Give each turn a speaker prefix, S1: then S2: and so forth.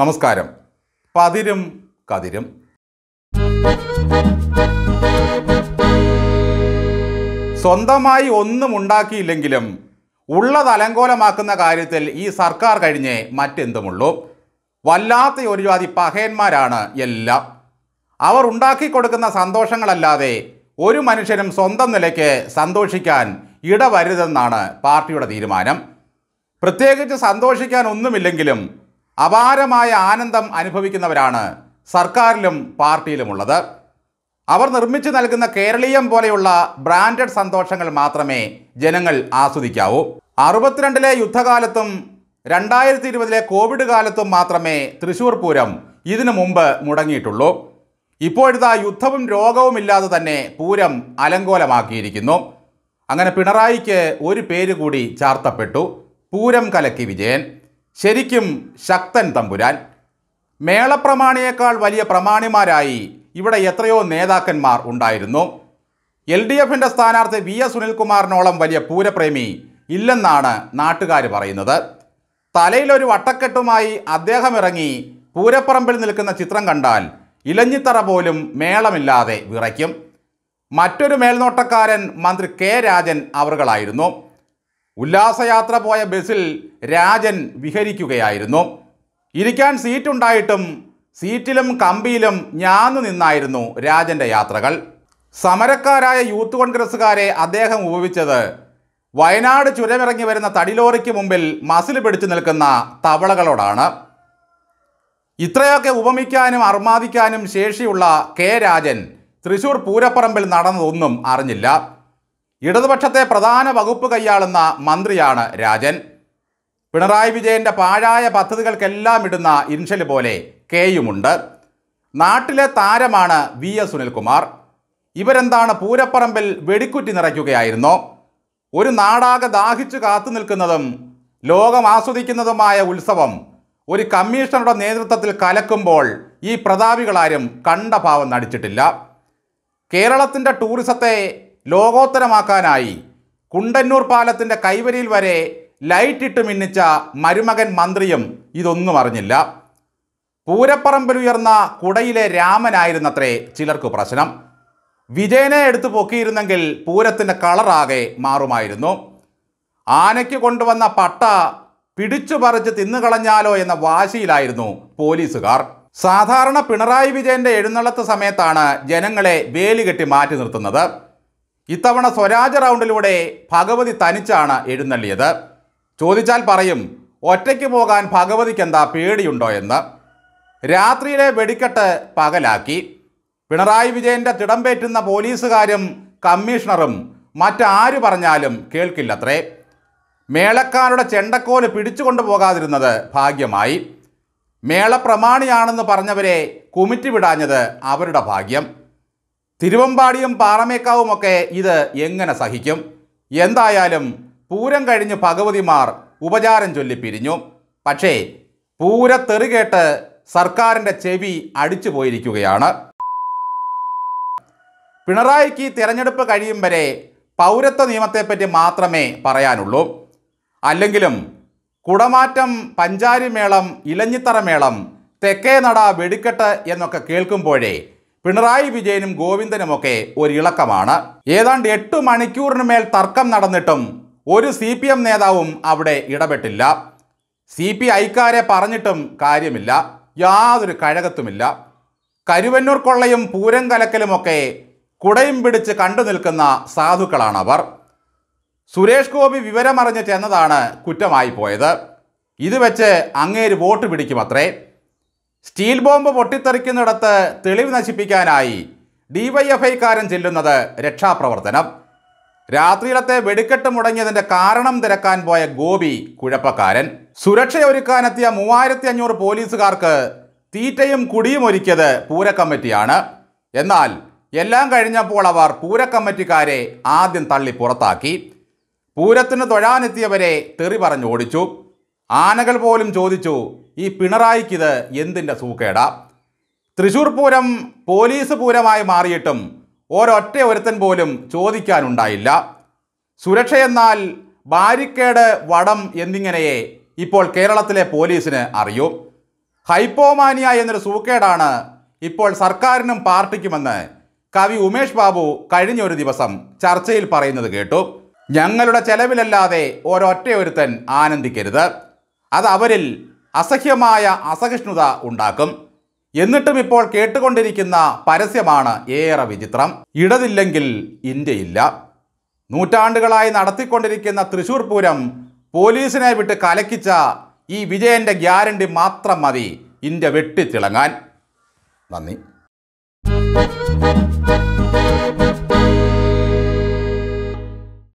S1: നമസ്കാരം പതിരും കതിരും സ്വന്തമായി ഒന്നും ഉണ്ടാക്കിയില്ലെങ്കിലും ഉള്ളത് അലങ്കോലമാക്കുന്ന കാര്യത്തിൽ ഈ സർക്കാർ കഴിഞ്ഞേ മറ്റെന്തുമുള്ളൂ വല്ലാത്ത ഒരു ജാതി പഹയന്മാരാണ് എല്ലാം അവർ കൊടുക്കുന്ന സന്തോഷങ്ങളല്ലാതെ ഒരു മനുഷ്യനും സ്വന്തം നിലയ്ക്ക് സന്തോഷിക്കാൻ ഇടവരുതെന്നാണ് പാർട്ടിയുടെ തീരുമാനം പ്രത്യേകിച്ച് സന്തോഷിക്കാൻ ഒന്നുമില്ലെങ്കിലും അപാരമായ ആനന്ദം അനുഭവിക്കുന്നവരാണ് സർക്കാരിലും പാർട്ടിയിലുമുള്ളത് അവർ നിർമ്മിച്ചു നൽകുന്ന കേരളീയം പോലെയുള്ള ബ്രാൻഡഡ് സന്തോഷങ്ങൾ മാത്രമേ ജനങ്ങൾ ആസ്വദിക്കാവൂ അറുപത്തിരണ്ടിലെ യുദ്ധകാലത്തും രണ്ടായിരത്തി ഇരുപതിലെ കോവിഡ് കാലത്തും മാത്രമേ തൃശൂർ പൂരം ഇതിനു മുമ്പ് മുടങ്ങിയിട്ടുള്ളൂ ഇപ്പോഴത്തെ യുദ്ധവും രോഗവും ഇല്ലാതെ തന്നെ പൂരം അലങ്കോലമാക്കിയിരിക്കുന്നു അങ്ങനെ പിണറായിക്ക് ഒരു പേര് കൂടി ചാർത്തപ്പെട്ടു പൂരം കലക്കി വിജയൻ ശരിക്കും ശക്തൻ തമ്പുരാൻ മേളപ്രമാണിയേക്കാൾ വലിയ പ്രമാണിമാരായി ഇവിടെ എത്രയോ നേതാക്കന്മാർ ഉണ്ടായിരുന്നു എൽ ഡി എഫിൻ്റെ സ്ഥാനാർത്ഥി വി എസ് സുനിൽകുമാറിനോളം വലിയ പൂരപ്രേമി ഇല്ലെന്നാണ് നാട്ടുകാർ പറയുന്നത് തലയിലൊരു വട്ടക്കെട്ടുമായി അദ്ദേഹം ഇറങ്ങി പൂരപ്പറമ്പിൽ നിൽക്കുന്ന ചിത്രം കണ്ടാൽ ഇലഞ്ഞിത്തറ പോലും മേളമില്ലാതെ വിറയ്ക്കും മറ്റൊരു മേൽനോട്ടക്കാരൻ മന്ത്രി കെ രാജൻ അവരുകളായിരുന്നു ഉല്ലാസയാത്ര പോയ ബസ്സിൽ രാജൻ വിഹരിക്കുകയായിരുന്നു ഇരിക്കാൻ സീറ്റുണ്ടായിട്ടും സീറ്റിലും കമ്പിയിലും ഞാൻ നിന്നായിരുന്നു രാജൻ്റെ യാത്രകൾ സമരക്കാരായ യൂത്ത് കോൺഗ്രസ്സുകാരെ അദ്ദേഹം ഉപമിച്ചത് വയനാട് ചുരമിറങ്ങി വരുന്ന തടിലോറിക്ക് മുമ്പിൽ മസിൽ പിടിച്ചു നിൽക്കുന്ന തവളകളോടാണ് ഇത്രയൊക്കെ ഉപമിക്കാനും അർമാദിക്കാനും ശേഷിയുള്ള കെ രാജൻ തൃശൂർ പൂരപ്പറമ്പിൽ നടന്നതൊന്നും അറിഞ്ഞില്ല ഇടതുപക്ഷത്തെ പ്രധാന വകുപ്പ് കൈയാളുന്ന മന്ത്രിയാണ് രാജൻ പിണറായി വിജയൻ്റെ പാഴായ പദ്ധതികൾക്കെല്ലാം ഇടുന്ന ഇൻഷല് പോലെ കെയുമുണ്ട് നാട്ടിലെ താരമാണ് വി എസ് സുനിൽകുമാർ ഇവരെന്താണ് പൂരപ്പറമ്പിൽ വെടിക്കുറ്റി നിറയ്ക്കുകയായിരുന്നോ ഒരു നാടാകെ ദാഹിച്ചു കാത്തു നിൽക്കുന്നതും ലോകം ആസ്വദിക്കുന്നതുമായ ഉത്സവം ഒരു കമ്മീഷണറുടെ നേതൃത്വത്തിൽ കലക്കുമ്പോൾ ഈ പ്രതാപികളാരും കണ്ട ഭാവം നടിച്ചിട്ടില്ല കേരളത്തിൻ്റെ ടൂറിസത്തെ ലോകോത്തരമാക്കാനായി കുണ്ടന്നൂർ പാലത്തിൻ്റെ കൈവരിയിൽ വരെ ലൈറ്റിട്ട് മിന്നിച്ച മരുമകൻ മന്ത്രിയും ഇതൊന്നും അറിഞ്ഞില്ല പൂരപ്പറമ്പിലുയർന്ന കുടയിലെ രാമനായിരുന്നത്രേ ചിലർക്ക് പ്രശ്നം വിജയനെ എടുത്തു പൊക്കിയിരുന്നെങ്കിൽ പൂരത്തിൻ്റെ കളറാകെ മാറുമായിരുന്നു ആനയ്ക്ക് കൊണ്ടുവന്ന പട്ട പിടിച്ചു പറിച്ച് തിന്നുകളഞ്ഞാലോ എന്ന വാശിയിലായിരുന്നു പോലീസുകാർ സാധാരണ പിണറായി വിജയന്റെ എഴുന്നള്ളത്ത് സമയത്താണ് ജനങ്ങളെ വേലുകെട്ടി മാറ്റി നിർത്തുന്നത് ഇത്തവണ സ്വരാജ് റൗണ്ടിലൂടെ ഭഗവതി തനിച്ചാണ് എഴുന്നള്ളിയത് ചോദിച്ചാൽ പറയും ഒറ്റയ്ക്ക് പോകാൻ ഭഗവതിക്ക് എന്താ പേടിയുണ്ടോ എന്ന് രാത്രിയിലെ വെടിക്കെട്ട് പകലാക്കി പിണറായി വിജയൻ്റെ തിടമ്പേറ്റുന്ന പോലീസുകാരും കമ്മീഷണറും മറ്റാര് പറഞ്ഞാലും കേൾക്കില്ലത്രേ മേളക്കാരുടെ ചെണ്ടക്കോല് പിടിച്ചുകൊണ്ടു പോകാതിരുന്നത് ഭാഗ്യമായി മേളപ്രമാണിയാണെന്ന് പറഞ്ഞവരെ കുമിറ്റി വിടാഞ്ഞത് അവരുടെ ഭാഗ്യം തിരുവമ്പാടിയും പാറമേക്കാവുമൊക്കെ ഇത് എങ്ങനെ സഹിക്കും എന്തായാലും പൂരം കഴിഞ്ഞ് ഭഗവതിമാർ ഉപചാരം ചൊല്ലി പിരിഞ്ഞു പക്ഷേ പൂരത്തെറി കേട്ട് സർക്കാരിൻ്റെ ചെവി അടിച്ചു പോയിരിക്കുകയാണ് പിണറായിക്ക് തിരഞ്ഞെടുപ്പ് കഴിയും വരെ പൗരത്വ നിയമത്തെപ്പറ്റി മാത്രമേ പറയാനുള്ളൂ അല്ലെങ്കിലും കുടമാറ്റം പഞ്ചാരിമേളം ഇലഞ്ഞിത്തറ മേളം തെക്കേ നട വെടിക്കെട്ട് എന്നൊക്കെ കേൾക്കുമ്പോഴേ പിണറായി വിജയനും ഗോവിന്ദനും ഒക്കെ ഒരു ഇളക്കമാണ് ഏതാണ്ട് എട്ട് മണിക്കൂറിന് മേൽ തർക്കം നടന്നിട്ടും ഒരു സി പി എം നേതാവും അവിടെ ഇടപെട്ടില്ല സി പി ഐക്കാരെ പറഞ്ഞിട്ടും കാര്യമില്ല യാതൊരു കഴകത്തുമില്ല കരുവന്നൂർ കൊള്ളയും പൂരം കലക്കലുമൊക്കെ കുടയും പിടിച്ച് കണ്ടു നിൽക്കുന്ന സാധുക്കളാണവർ സുരേഷ് ഗോപി വിവരമറിഞ്ഞ് ചെന്നതാണ് കുറ്റമായി പോയത് ഇത് വെച്ച് അങ്ങേര് വോട്ട് പിടിക്കുമത്രേ സ്റ്റീൽ ബോംബ് പൊട്ടിത്തെറിക്കുന്നിടത്ത് തെളിവ് നശിപ്പിക്കാനായി ഡിവൈഎഫ്ഐക്കാരൻ ചെല്ലുന്നത് രക്ഷാപ്രവർത്തനം രാത്രിയിലത്തെ വെടിക്കെട്ട് മുടങ്ങിയതിന്റെ കാരണം തിരക്കാൻ പോയ ഗോപി കുഴപ്പക്കാരൻ സുരക്ഷയൊരുക്കാനെത്തിയ മൂവായിരത്തി അഞ്ഞൂറ് പോലീസുകാർക്ക് തീറ്റയും കുടിയും ഒരുക്കിയത് പൂരക്കമ്മിറ്റിയാണ് എന്നാൽ എല്ലാം കഴിഞ്ഞപ്പോൾ അവർ പൂരക്കമ്മിറ്റിക്കാരെ ആദ്യം തള്ളി പുറത്താക്കി പൂരത്തിന് തൊഴാനെത്തിയവരെ തെറി പറഞ്ഞോടിച്ചു ആനകൾ പോലും ചോദിച്ചു ഈ പിണറായിക്കിത് എന്തിൻ്റെ സൂക്കേട തൃശൂർ പൂരം പോലീസ് പൂരമായി മാറിയിട്ടും ഓരൊറ്റ ഒരുത്തൻ പോലും ചോദിക്കാനുണ്ടായില്ല സുരക്ഷയെന്നാൽ ബാരിക്കേഡ് വടം എന്നിങ്ങനെയെ ഇപ്പോൾ കേരളത്തിലെ പോലീസിന് അറിയൂ ഹൈപ്പോമാനിയ എന്നൊരു സൂക്കേടാണ് ഇപ്പോൾ സർക്കാരിനും പാർട്ടിക്കുമെന്ന് കവി ഉമേഷ് ബാബു കഴിഞ്ഞ ഒരു ദിവസം ചർച്ചയിൽ പറയുന്നത് കേട്ടു ഞങ്ങളുടെ ചെലവിലല്ലാതെ ഒരുത്തൻ ആനന്ദിക്കരുത് അത് അവരിൽ അസഹ്യമായ അസഹിഷ്ണുത ഉണ്ടാക്കും എന്നിട്ടും ഇപ്പോൾ കേട്ടുകൊണ്ടിരിക്കുന്ന പരസ്യമാണ് ഏറെ വിചിത്രം ഇടതില്ലെങ്കിൽ ഇന്ത്യയില്ല നൂറ്റാണ്ടുകളായി നടത്തിക്കൊണ്ടിരിക്കുന്ന തൃശൂർ പൂരം പോലീസിനെ വിട്ട് കലക്കിച്ച ഈ വിജയൻ്റെ ഗ്യാരണ്ടി മാത്രം മതി ഇന്ത്യ വെട്ടിത്തിളങ്ങാൻ നന്ദി